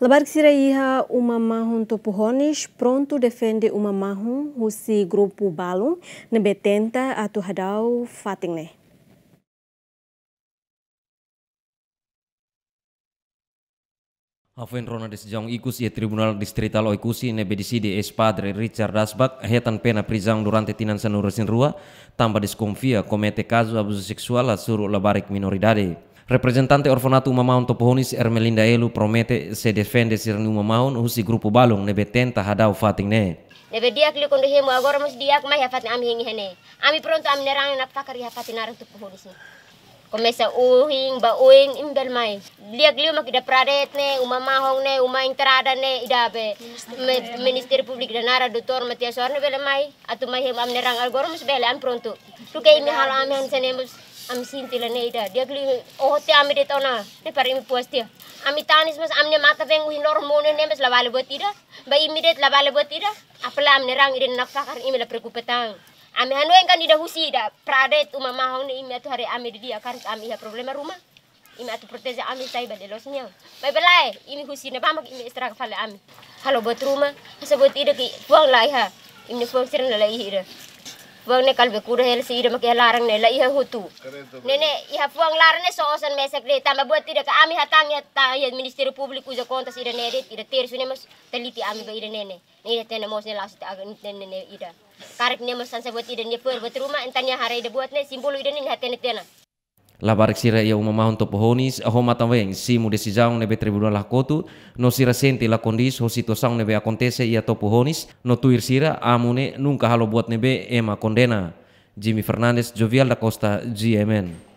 Labar kisira iha uma mahun tupuhonis pronto defende uma mahun husi grupu balung nebetenta atu hadau fatingne. Afen rona desjang ikus ia tribunal distrital oikusi nebe disidi es padre Richard Dasbak hetan pena prizang durante tinança no Rua tamba desconfia comete caso abuso sexual a suru minoridade. Representante orfanato mamaun topohonis Ermelinda Elu promete se defende sirnu mamaun husi grupo balong nebe tenta hadau ne. Nebe diak li kondo hemu agora mus diak mai hafat ami hingi hene. Ami pronto am nerang na pakari ya fatin narang topohonis ne. Komesa uhing ba uing imbel mai. Liak liu mak ida pradet ne uma mahong ne uma terada ne idabe. Minister Publik dan Nara Dutor Matias Warna bela mai. Atu mai hemu am nerang algorum bele am pronto. Tukai mi hal am hen mus am sintila neida dia gli ohote ami de tona ne par puas puastia ami tanis mas amne mata bengu hinor mone ne mas lavale botida ba imi det lavale botida apala amne rang iden nafakar imi la prekupetang ami hanu kan dida husi ida pradet uma mahong ne imi atu hari ami dia karis ami ya problema rumah imi atu proteza ami tai bade losnya bai belai e, imi husi ne pamak imi istirahat fale ami halo bot rumah sebut ida ki buang laiha imi fuang sirna lai ida puang ne kalbe kura hel si irma makia larang ne la iha hutu nene iha puang larang ne soosan mesek de tama buat tidak ke ami hatang ya ta ya ministeri publik uja kontas ida ne de ida ter sune mas teliti ami ba ida nene ne ida tene mos ne lasit aga nene ne ida karek ne mas sansa buat ida ne puer buat rumah entanya hari ida buat ne simbol ida ne hatene tena barik sira ia uma mahon topo honis ho mataweng si si decisão nebe tribunal kotu no sira senti la kondis ho situação nebe akontese ia topo honis no tuir sira amune nungka halo buat nebe ema kondena, Jimmy Fernandez, Jovial da Costa GMN